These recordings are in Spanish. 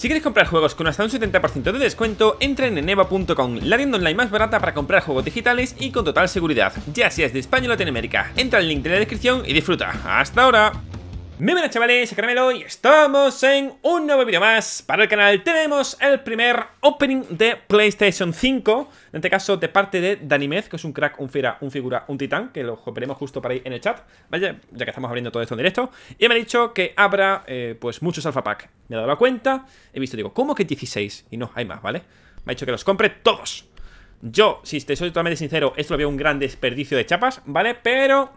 Si quieres comprar juegos con hasta un 70% de descuento, entra en neva.com, la tienda online más barata para comprar juegos digitales y con total seguridad, ya seas de España o Latinoamérica. Entra el link de la descripción y disfruta. ¡Hasta ahora! Muy buenas chavales, Caramelo y estamos en un nuevo vídeo más para el canal. Tenemos el primer opening de PlayStation 5, en este caso de parte de Danimez, que es un crack, un fiera, un figura, un titán, que lo veremos justo para ahí en el chat, ¿vale? Ya que estamos abriendo todo esto en directo. Y me ha dicho que abra eh, pues, muchos alfa pack. Me he dado la cuenta, he visto, digo, ¿cómo que 16? Y no, hay más, ¿vale? Me ha dicho que los compre todos. Yo, si te soy totalmente sincero, esto lo veo un gran desperdicio de chapas, ¿vale? Pero...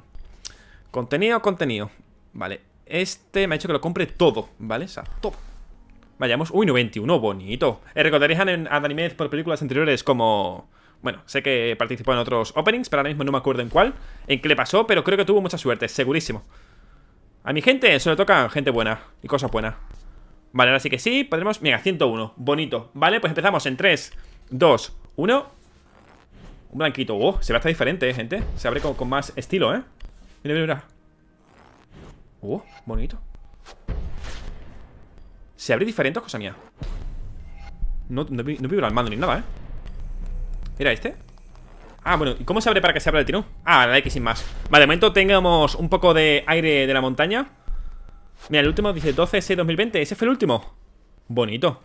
Contenido, contenido. Vale, este me ha hecho que lo compre todo, ¿vale? O sea, todo. Vayamos. Uy, 91, bonito. Eh, recordaréis a, a por películas anteriores como. Bueno, sé que participó en otros openings, pero ahora mismo no me acuerdo en cuál, en qué le pasó, pero creo que tuvo mucha suerte, segurísimo. A mi gente se le toca gente buena y cosas buenas. Vale, ahora sí que sí, podremos... Mira, 101, bonito. Vale, pues empezamos en 3, 2, 1. Un blanquito. Oh, se ve hasta diferente, eh, gente. Se abre con, con más estilo, ¿eh? Mira, mira, mira. Uh, bonito Se abre diferentes, cosa mía No, no, vibra el mando ni nada, ¿eh? Mira este? Ah, bueno, ¿y cómo se abre para que se abra el tirón? Ah, la X sin más Vale, de momento tengamos un poco de aire de la montaña Mira, el último dice 12-6-2020 Ese fue el último Bonito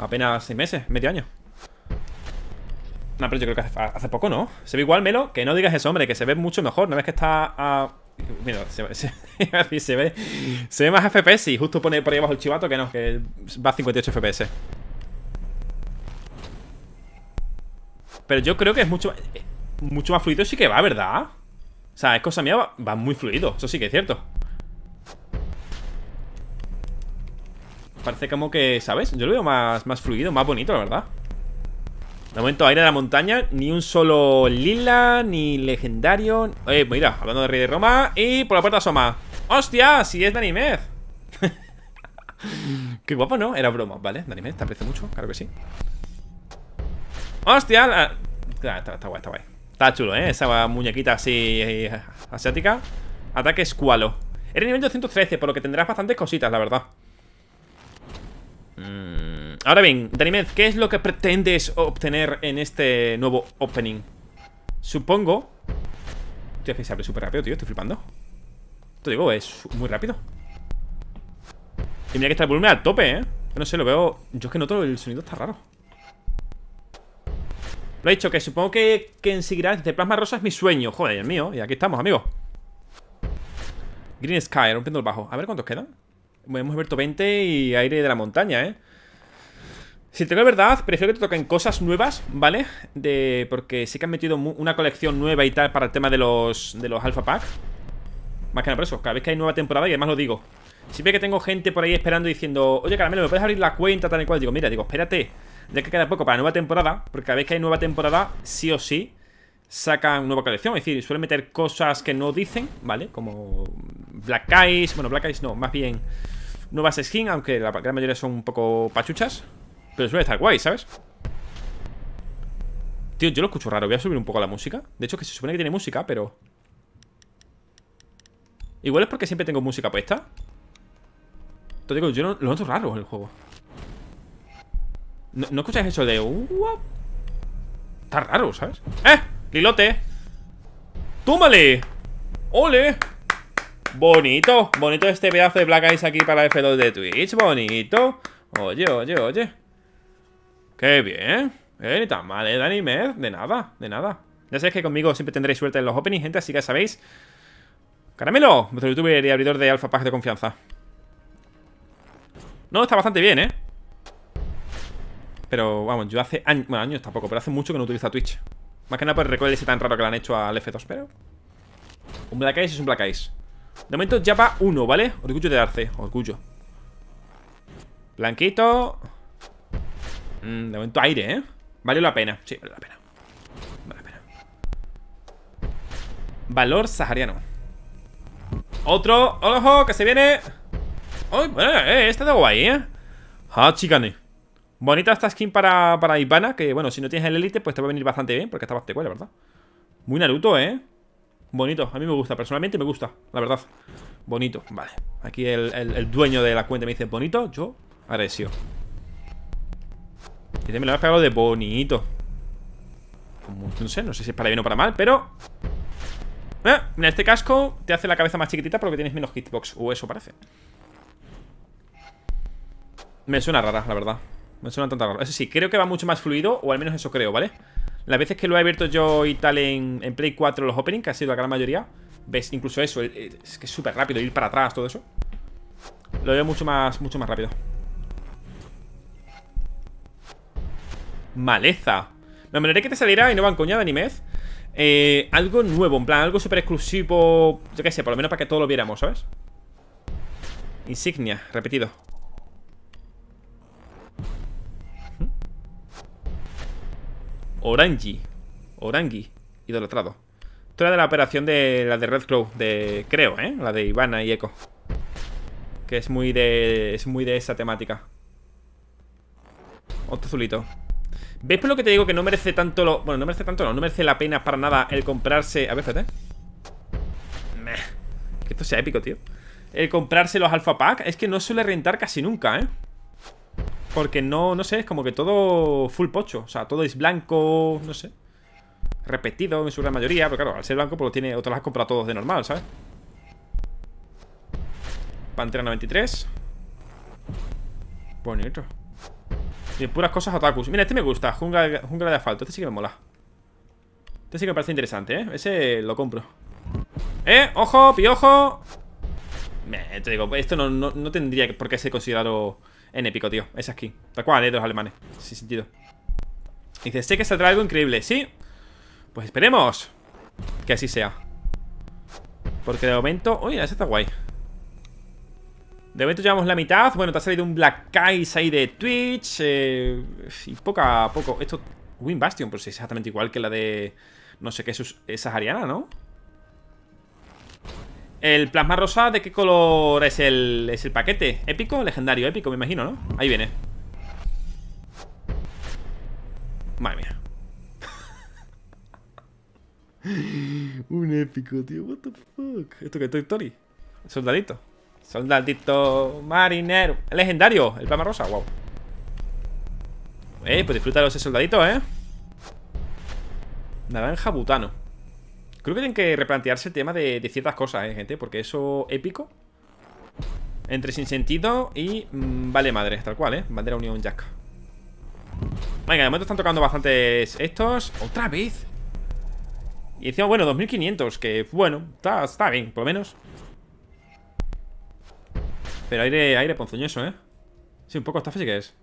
Apenas seis meses, medio año No, pero yo creo que hace, poco, ¿no? Se ve igual, Melo, que no digas eso, hombre Que se ve mucho mejor No vez que está a Mira, se, ve, se ve más FPS y justo pone por ahí abajo el chivato que no, que va a 58 FPS. Pero yo creo que es mucho, mucho más fluido sí que va, ¿verdad? O sea, es cosa mía, va, muy fluido, eso sí que es cierto. Parece como que, ¿sabes? Yo lo veo más, más fluido, más bonito, la verdad. De momento, aire en la montaña, ni un solo lila, ni legendario. Oye, eh, mira, hablando de Rey de Roma. Y por la puerta asoma. ¡Hostia! Si es Danimez. Qué guapo, ¿no? Era broma, ¿vale? Danimez, te aprecio mucho, claro que sí. ¡Hostia! Ah, está, guay, está guay. Está chulo, ¿eh? Esa muñequita así eh, asiática. Ataque Squalo. Eres nivel 213, por lo que tendrás bastantes cositas, la verdad. Mmm ahora bien, Danimez, ¿qué es lo que pretendes obtener en este nuevo opening? Supongo... Tío, es que se abre súper rápido, tío, estoy flipando. Te digo, es muy rápido. Y mira que está el volumen al tope, ¿eh? Yo no sé, lo veo... Yo es que noto el sonido está raro. Lo he dicho, que supongo que, que en de Plasma Rosa es mi sueño. Joder, el mío. Y aquí estamos, amigos. Green Sky, rompiendo el bajo. A ver cuántos quedan. Hemos abierto 20 y aire de la montaña, ¿eh? Si te la verdad, prefiero que te toquen cosas nuevas, ¿vale? De, porque sí que han metido una colección nueva y tal para el tema de los, de los Alpha Pack Más que nada por eso, cada vez que hay nueva temporada, y además lo digo. Siempre que tengo gente por ahí esperando diciendo, oye Caramelo, ¿me puedes abrir la cuenta tal y cual? Digo, mira, digo, espérate, ya que queda poco para nueva temporada, porque cada vez que hay nueva temporada, sí o sí, sacan nueva colección. Es decir, suelen meter cosas que no dicen, ¿vale? Como Black Eyes, bueno, Black Eyes no, más bien nuevas skins, aunque la gran mayoría son un poco pachuchas. Pero suele estar guay, ¿sabes? Tío, yo lo escucho raro Voy a subir un poco la música De hecho, que se supone que tiene música, pero... Igual es porque siempre tengo música puesta Entonces digo, yo lo, lo hecho raro el juego ¿No, escuchas escucháis eso de... Está raro, ¿sabes? ¡Eh! ¡Lilote! ¡Túmale! ¡Ole! Bonito, bonito este pedazo de Black Eyes aquí para F2 de Twitch Bonito Oye, oye, oye Qué bien. Eh, ni tan mal, eh, Dani De nada, de nada. Ya sabéis que conmigo siempre tendréis suerte en los openings, gente, así que ya sabéis. Caramelo, vuestro youtuber y abridor de Alpha Pack de confianza. No, está bastante bien, ¿eh? Pero, vamos, yo hace años... Bueno, años tampoco, pero hace mucho que no utiliza Twitch. Más que nada por el recuerdo ese tan raro que le han hecho al F2, pero... Un Black eyes es un Black Ice. De momento ya va uno, ¿vale? Orgullo de Arce, orgullo. Blanquito... Mm, de momento aire, ¿eh? Vale la pena, sí, vale la pena Vale la pena Valor sahariano Otro, ojo, que se viene ¡Uy! bueno, eh, este de guay, ¿eh? Ah, chicane Bonita esta skin para, para Ivana Que, bueno, si no tienes el Elite, pues te va a venir bastante bien Porque está bastante cuela, la verdad Muy Naruto, ¿eh? Bonito, a mí me gusta, personalmente me gusta, la verdad Bonito, vale Aquí el, el dueño de la cuenta me dice bonito Yo agradecido y me lo has pegado de bonito. No sé, no sé si es para bien o para mal, pero... Eh, mira, este casco te hace la cabeza más chiquitita porque tienes menos hitbox. O eso parece. Me suena rara, la verdad. Me suena tanta rara. Eso sí, creo que va mucho más fluido, o al menos eso creo, ¿vale? Las veces que lo he abierto yo y tal en, Play 4 los openings, que ha sido la gran mayoría, ves incluso eso, eh, es que es súper rápido ir para atrás, todo eso. Lo veo mucho más, mucho más rápido. maleza. Me manera que te saliera y no van coñada ni animez. Eh, algo nuevo, en plan, algo súper exclusivo. Yo qué sé, por lo menos para que todos lo viéramos, ¿sabes? Insignia, repetido. Orangi. Orangi, idolatrado. Esto era de la operación de la de Red Crow, de. creo, ¿eh? La de Ivana y Echo. Que es muy de. es muy de esa temática. Otro azulito. ¿Ves por lo que te digo que no merece tanto lo... Bueno, no merece tanto, no, no merece la pena para nada el comprarse... A ver, espérate. Que esto sea épico, tío. El comprarse los alfa pack es que no suele rentar casi nunca, ¿eh? Porque no, no sé, es como que todo full pocho. O sea, todo es blanco, no sé. Repetido en su gran mayoría, pero claro, al ser blanco, pues lo tiene, otras las compra todos de normal, ¿sabes? Pantera 93. Bonito puras cosas otakus. Mira, este me gusta, jungla, de asfalto. Este sí que me mola. Este sí que me parece interesante, ¿eh? Ese lo compro. ¡Eh! ¡Ojo! ¡Piojo! Me, te digo, esto no, no, tendría por qué ser considerado en épico, tío. Es aquí. Tal cual, ¿eh? De los alemanes. Sin sentido. dice, sé que se trae algo increíble. ¿Sí? Pues esperemos que así sea. Porque de momento... Uy, ese está guay. De momento llevamos la mitad. Bueno, te ha salido un Black Eyes ahí de Twitch. Eh, y poco a poco. Esto. Win Bastion, pero pues, es exactamente igual que la de. No sé qué, es Esa Ariana, ¿no? El plasma rosa, ¿de qué color es el, es el paquete? ¿Épico? Legendario, épico, me imagino, ¿no? Ahí viene. Madre mía. Un épico, tío. What the fuck. ¿Esto qué es Toy Story? Soldadito. Soldadito marinero. El legendario, el plama rosa, wow. Eh, pues disfrútalo ese soldadito, eh. Naranja butano. Creo que tienen que replantearse el tema de, ciertas cosas, eh, gente. Porque eso épico. Entre sin sentido y mm, vale madre, tal cual, eh. Bandera Unión Jack. Venga, de momento están tocando bastantes estos. ¡Otra vez! Y encima, bueno, 2500, que bueno, está bien, por lo menos. Pero aire, aire ponzoñoso, ¿eh? Sí, un poco estafa sí que es.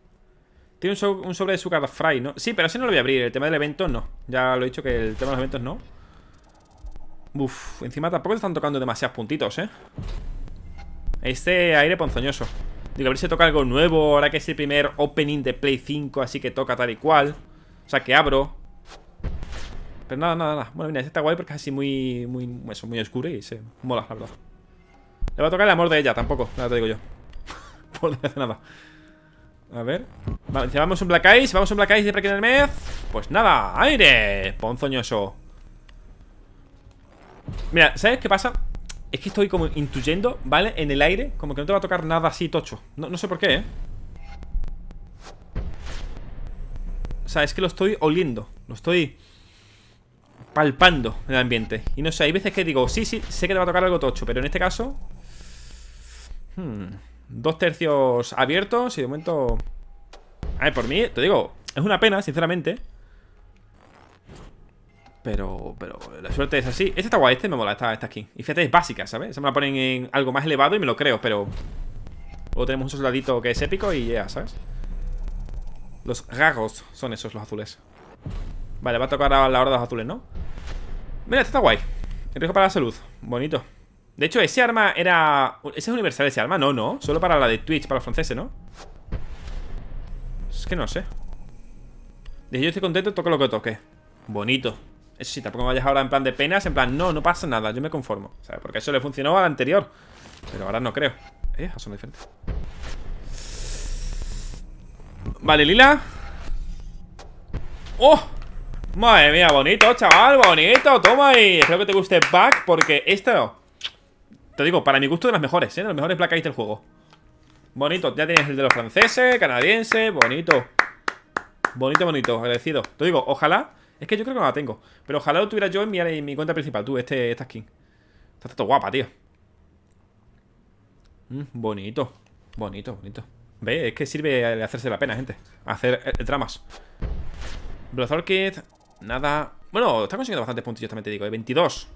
Tiene un, sobre de Sugar Fry, ¿no? Sí, pero así no lo voy a abrir. El tema del evento no. Ya lo he dicho que el tema de los eventos no. Uf, encima tampoco te están tocando demasiados puntitos, ¿eh? Este aire ponzoñoso. Digo, a ver si toca algo nuevo. Ahora que es el primer opening de Play 5, así que toca tal y cual. O sea, que abro. Pero nada, nada, nada. Bueno, mira, este está guay porque es así muy, muy, eso, muy oscuro y se mola, la verdad. Le va a tocar el amor de ella, tampoco. Nada, te digo yo. Por nada. A ver. Vale, vamos un Black Ice. Vamos un Black Ice de que Pues nada, aire. Ponzoñoso. Mira, ¿sabes qué pasa? Es que estoy como intuyendo, ¿vale? En el aire, como que no te va a tocar nada así tocho No, no sé por qué, ¿eh? O sea, es que lo estoy oliendo Lo estoy palpando en el ambiente Y no sé, hay veces que digo Sí, sí, sé que te va a tocar algo tocho Pero en este caso Hmm. Dos tercios abiertos y de momento... A ver, por mí, te digo, es una pena, sinceramente. Pero, pero la suerte es así. Este está guay, este me mola, está, aquí. Y fíjate, es básica, ¿sabes? Se me la ponen en algo más elevado y me lo creo, pero... Luego tenemos un soldadito que es épico y ya, ¿sabes? Los gagos son esos, los azules. Vale, va a tocar a la hora de los azules, ¿no? Mira, este está guay. El riesgo para la salud. Bonito. De hecho, ese arma era... ¿Ese es universal ese arma? No, no. Solo para la de Twitch, para los franceses, ¿no? Es que no sé. hecho, yo estoy contento, toco lo que toque. Bonito. Eso sí, tampoco me vayas ahora en plan de penas, en plan, no, no pasa nada, yo me conformo. ¿Sabes? Porque eso le funcionó al anterior. Pero ahora no creo. Eh, son diferentes. Vale, Lila. ¡Oh! Madre mía, bonito, chaval, bonito. Toma y espero que te guste Back porque esto te digo, para mi gusto de las mejores, ¿eh? De los mejores Black del juego Bonito, ya tienes el de los franceses, canadienses Bonito Bonito, bonito, agradecido Te digo, ojalá Es que yo creo que no la tengo Pero ojalá lo tuviera yo en mi, cuenta principal Tú, este, esta skin Está todo guapa, tío mm, Bonito Bonito, bonito Ve, es que sirve hacerse la pena, gente Hacer tramas. dramas Blazor Nada Bueno, está consiguiendo bastantes puntos Yo también, te digo ¿eh? 22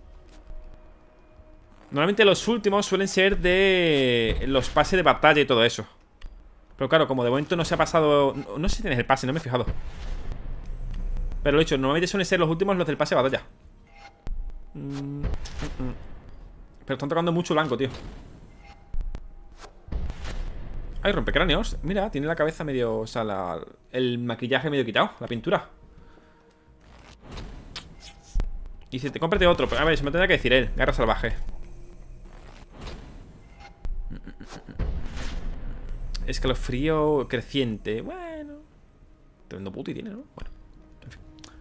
Normalmente los últimos suelen ser de los pases de batalla y todo eso. Pero claro, como de momento no se ha pasado... No, sé si tienes el pase, no me he fijado. Pero lo he dicho, normalmente suelen ser los últimos los del pase de batalla. Mm, mm, mm. Pero están tocando mucho blanco, tío. Ay, rompecráneos. Mira, tiene la cabeza medio... O sea, el maquillaje medio quitado, la pintura. Y si te cómprate otro. a ver, se me tendría que decir él. Garra salvaje. escalofrío creciente. Bueno. Tremendo puti tiene, ¿no? Bueno.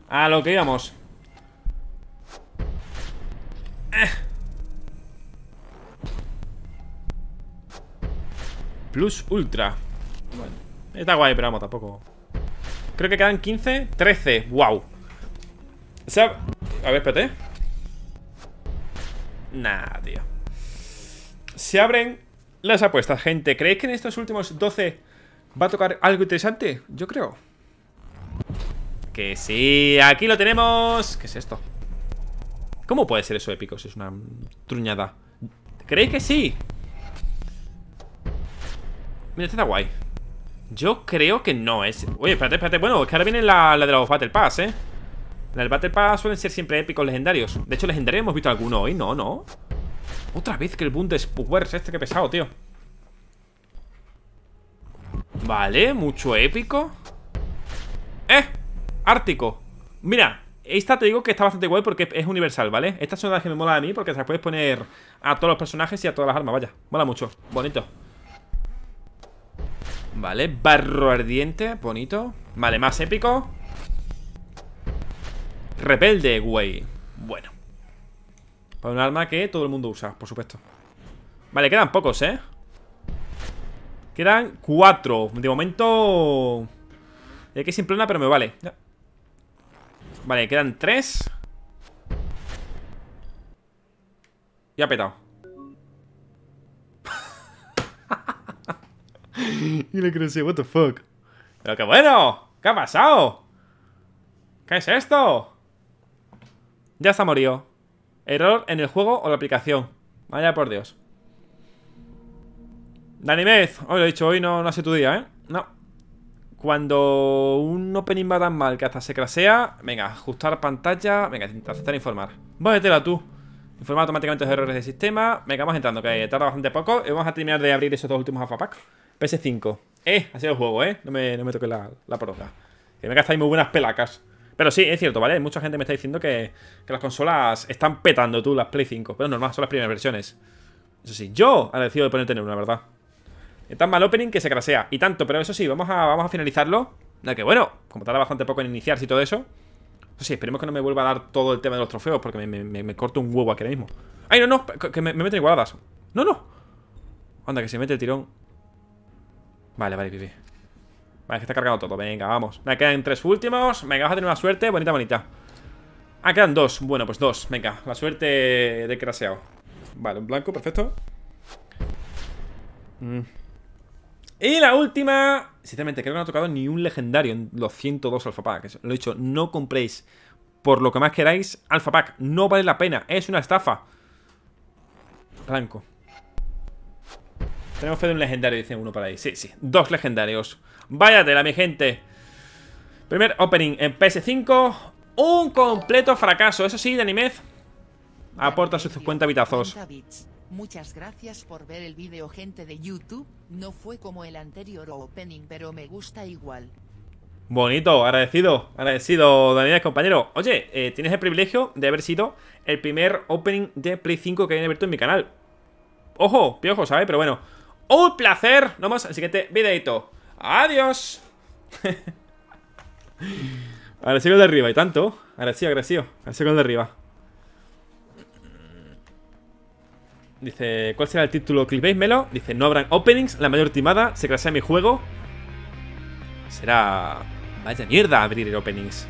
A lo que íbamos. Eh. Plus Ultra. Está guay, pero vamos, tampoco. Creo que quedan 15. 13. ¡Wow! a ver, espérate. Nah, tío. Se abren las apuestas, gente. ¿Creéis que en estos últimos 12 va a tocar algo interesante? Yo creo. Que sí, aquí lo tenemos. ¿Qué es esto? ¿Cómo puede ser eso épico si es una truñada? ¿Creéis que sí? Mira, este está guay. Yo creo que no es... Oye, espérate, espérate. Bueno, es que ahora viene la, la de los Battle Pass, ¿eh? La del Battle Pass suelen ser siempre épicos legendarios. De hecho, legendarios hemos visto alguno hoy, ¿no? ¿No? Otra vez que el Bundespuers este que pesado, tío. Vale, mucho épico. ¡Eh! Ártico. Mira, esta te digo que está bastante guay porque es universal, ¿vale? Esta es las que me mola a mí porque se las puedes poner a todos los personajes y a todas las armas, vaya. Mola mucho. Bonito. Vale, barro ardiente, bonito. Vale, más épico. Rebelde, güey. Bueno. Para pues un arma que todo el mundo usa, por supuesto Vale, quedan pocos, ¿eh? Quedan cuatro De momento... Hay que sin plana, pero me vale Vale, quedan tres Ya petado Y le creció, what the fuck Pero qué bueno, ¿qué ha pasado? ¿Qué es esto? Ya está morido Error en el juego o la aplicación. Vaya por Dios. Danimez, hoy lo he dicho, hoy no, no hace tu día, ¿eh? No. Cuando un opening va tan mal que hasta se crasea, venga, ajustar pantalla, venga, aceptar informar. tela tú. Informar automáticamente los errores de sistema. Venga, vamos entrando, que tarda bastante poco. Y vamos a terminar de abrir esos dos últimos alfa PS5. Eh, ha sido el juego, ¿eh? No me, no toque la, la poroca. Que me muy buenas pelacas. Pero sí, es cierto, ¿vale? Mucha gente me está diciendo que, las consolas están petando tú, las Play 5. Pero normal, son las primeras versiones. Eso sí, yo agradecido de ponerte tener una, ¿verdad? Es tan mal opening que se crasea. Y tanto, pero eso sí, vamos a, vamos a finalizarlo. Ya que bueno, como tarda bastante poco en iniciar y todo eso. Eso sí, esperemos que no me vuelva a dar todo el tema de los trofeos porque me, corto un huevo aquí ahora mismo. ¡Ay, no, no! Que me, me meten igualadas. ¡No, no! Anda, que se mete el tirón. Vale, vale, pipi. Vale, que está cargado todo, venga, vamos Me quedan tres últimos, venga, vamos a tener una suerte Bonita, bonita Ah, quedan dos, bueno, pues dos, venga La suerte de craseado Vale, un blanco, perfecto mm. Y la última Sinceramente, creo que no ha tocado ni un legendario En los 102 Alpha Packs Lo he dicho, no compréis por lo que más queráis Alpha Pack, no vale la pena, es una estafa Blanco tenemos fe de un legendario, dice uno por ahí. Sí, sí, dos legendarios. Váyatela, mi gente. Primer opening en PS5. Un completo fracaso. Eso sí, de Animez aporta sus 50 bitazos. no fue como el anterior opening pero me gusta igual. Bonito, agradecido, agradecido Daniel compañero. Oye, eh, tienes el privilegio de haber sido el primer opening de Play 5 que hayan abierto en mi canal. Ojo, piojo, ¿sabes? Pero bueno, un placer. Nos vemos al siguiente videito. Adiós. Ahora el de arriba, y tanto. Ahora sí, sí con el de arriba. Dice, ¿cuál será el título? Clipéismelo. Dice, no habrán openings, la mayor timada, se clasea mi juego. Será... Vaya mierda abrir openings.